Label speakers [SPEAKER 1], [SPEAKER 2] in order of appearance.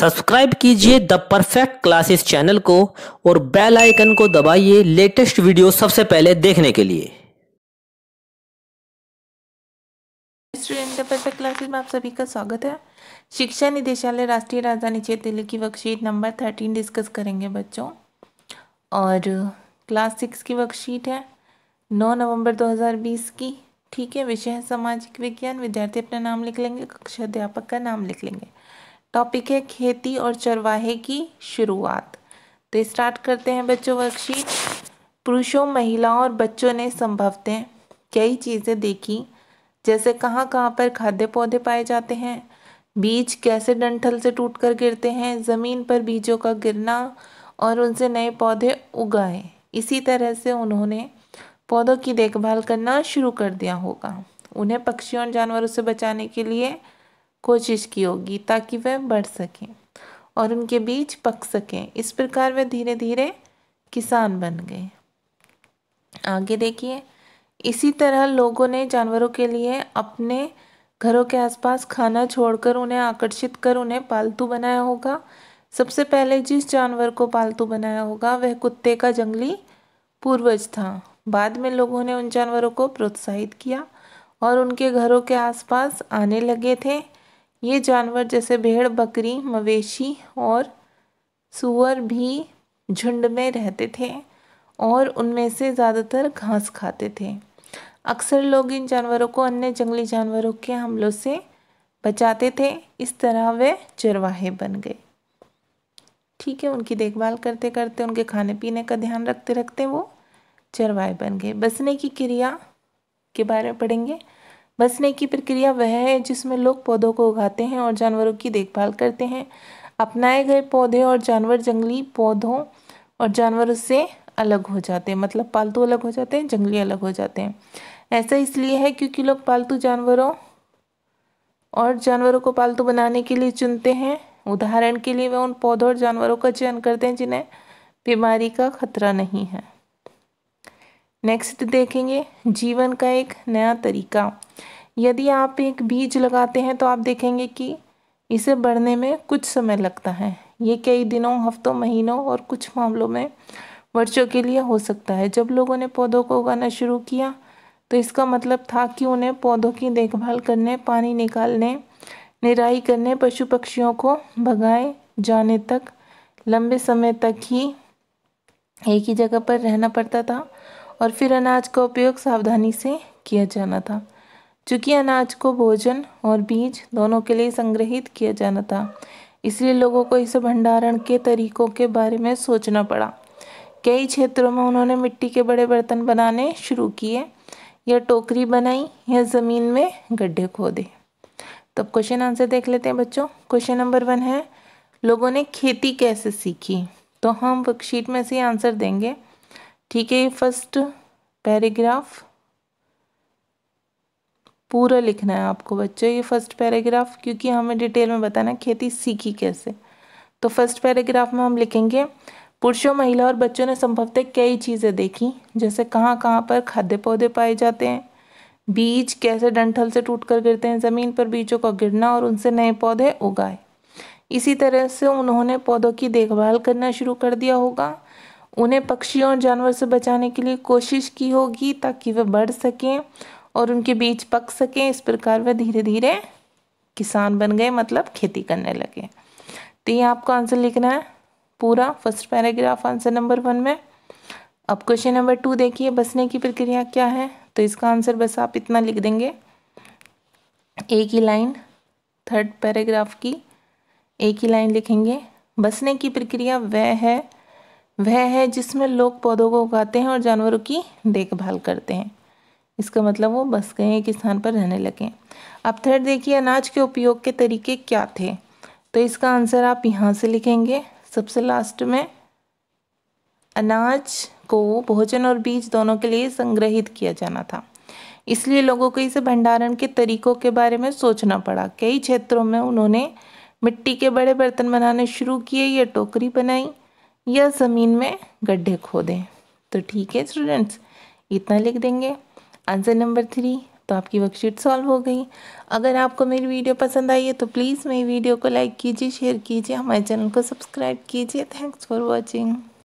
[SPEAKER 1] subscribe कीजिए the perfect classes channel को और बेल आइकन को दबाइए लेटेस्ट वीडियो सबसे पहले देखने के लिए स्टूडेंट द परफेक्ट क्लासेस में आप सभी का स्वागत है शिक्षा निदेशालय राष्ट्रीय राजधानी क्षेत्र दिल्ली की वर्कशीट नंबर थर्टीन डिस्कस करेंगे बच्चों और क्लास सिक्स की वर्कशीट है नौ नवंबर दो की ठीक है विषय है सामाजिक विज्ञान विद्यार्थी अपना नाम लिख लेंगे कक्षा अध्यापक का नाम लिख लेंगे टॉपिक है खेती और चरवाहे की शुरुआत तो स्टार्ट करते हैं बच्चों वर्कशीट पुरुषों महिलाओं और बच्चों ने संभवतः कई चीज़ें देखी जैसे कहाँ कहाँ पर खाद्य पौधे पाए जाते हैं बीज कैसे डंठल से टूटकर गिरते हैं ज़मीन पर बीजों का गिरना और उनसे नए पौधे उगाए इसी तरह से उन्होंने पौधों की देखभाल करना शुरू कर दिया होगा उन्हें पक्षियों और जानवरों से बचाने के लिए कोशिश की होगी ताकि वह बढ़ सकें और उनके बीज पक सकें इस प्रकार वह धीरे धीरे किसान बन गए आगे देखिए इसी तरह लोगों ने जानवरों के लिए अपने घरों के आसपास खाना छोड़कर उन्हें आकर्षित कर उन्हें पालतू बनाया होगा सबसे पहले जिस जानवर को पालतू बनाया होगा वह कुत्ते का जंगली पूर्वज था बाद में लोगों ने उन जानवरों को प्रोत्साहित किया और उनके घरों के आसपास आने लगे थे ये जानवर जैसे भेड़ बकरी मवेशी और सुअर भी झुंड में रहते थे और उनमें से ज़्यादातर घास खाते थे अक्सर लोग इन जानवरों को अन्य जंगली जानवरों के हमलों से बचाते थे इस तरह वे चरवाहे बन गए ठीक है उनकी देखभाल करते करते उनके खाने पीने का ध्यान रखते रखते वो चरवाहे बन गए बसने की क्रिया के बारे में पढ़ेंगे बसने की प्रक्रिया वह है जिसमें लोग पौधों को उगाते हैं और जानवरों की देखभाल करते हैं अपनाए गए पौधे और जानवर जंगली पौधों और जानवरों से अलग हो जाते हैं मतलब पालतू अलग हो जाते हैं जंगली अलग हो जाते हैं ऐसा इसलिए है क्योंकि लोग पालतू जानवरों और जानवरों को पालतू बनाने के लिए चुनते हैं उदाहरण के लिए वे उन पौधों और जानवरों का चयन करते हैं जिन्हें बीमारी का खतरा नहीं है नेक्स्ट देखेंगे जीवन का एक नया तरीका यदि आप एक बीज लगाते हैं तो आप देखेंगे कि इसे बढ़ने में कुछ समय लगता है ये कई दिनों हफ्तों महीनों और कुछ मामलों में वर्षों के लिए हो सकता है जब लोगों ने पौधों को उगाना शुरू किया तो इसका मतलब था कि उन्हें पौधों की देखभाल करने पानी निकालने निराई करने पशु पक्षियों को भगाए जाने तक लंबे समय तक ही एक ही जगह पर रहना पड़ता था और फिर अनाज का उपयोग सावधानी से किया जाना था चूँकि अनाज को भोजन और बीज दोनों के लिए संग्रहित किया जाना था इसलिए लोगों को इसे भंडारण के तरीकों के बारे में सोचना पड़ा कई क्षेत्रों में उन्होंने मिट्टी के बड़े बर्तन बनाने शुरू किए या टोकरी बनाई या ज़मीन में गड्ढे खोदे तब क्वेश्चन आंसर देख लेते हैं बच्चों क्वेश्चन नंबर वन है लोगों ने खेती कैसे सीखी तो हम वर्कशीट में से आंसर देंगे ठीक है फर्स्ट पैराग्राफ पूरा लिखना है आपको बच्चों ये फर्स्ट पैराग्राफ क्योंकि हमें डिटेल में बताना है खेती सीखी कैसे तो फर्स्ट पैराग्राफ में हम लिखेंगे पुरुषों महिला और बच्चों ने संभवतः कई चीज़ें देखी जैसे कहाँ कहाँ पर खाद्य पौधे पाए जाते हैं बीज कैसे डंठल से टूट कर गिरते हैं ज़मीन पर बीजों का गिरना और उनसे नए पौधे उगाए इसी तरह से उन्होंने पौधों की देखभाल करना शुरू कर दिया होगा उन्हें पक्षियों और जानवर से बचाने के लिए कोशिश की होगी ताकि वे बढ़ सकें और उनके बीज पक सकें इस प्रकार वह धीरे धीरे किसान बन गए मतलब खेती करने लगे तो ये आपको आंसर लिखना है पूरा first paragraph answer number one में अब क्वेश्चन नंबर टू देखिए बसने की प्रक्रिया क्या है तो इसका आंसर बस आप इतना लिख देंगे एक ही लाइन थर्ड पैराग्राफ की एक ही लाइन लिखेंगे बसने की प्रक्रिया वह है वह है जिसमें लोग पौधों को उगाते हैं और जानवरों की देखभाल करते हैं इसका मतलब वो बस गए एक स्थान पर रहने लगे अब थर्ड देखिए अनाज के उपयोग के तरीके क्या थे तो इसका आंसर आप यहाँ से लिखेंगे सबसे लास्ट में अनाज को भोजन और बीज दोनों के लिए संग्रहित किया जाना था इसलिए लोगों को इसे भंडारण के तरीकों के बारे में सोचना पड़ा कई क्षेत्रों में उन्होंने मिट्टी के बड़े बर्तन बनाने शुरू किए या टोकरी बनाई या ज़मीन में गड्ढे खोदें तो ठीक है स्टूडेंट्स इतना लिख देंगे आंसर नंबर थ्री तो आपकी वर्कशीट सॉल्व हो गई अगर आपको मेरी वीडियो पसंद आई है तो प्लीज़ मेरी वीडियो को लाइक कीजिए शेयर कीजिए हमारे चैनल को सब्सक्राइब कीजिए थैंक्स फॉर वॉचिंग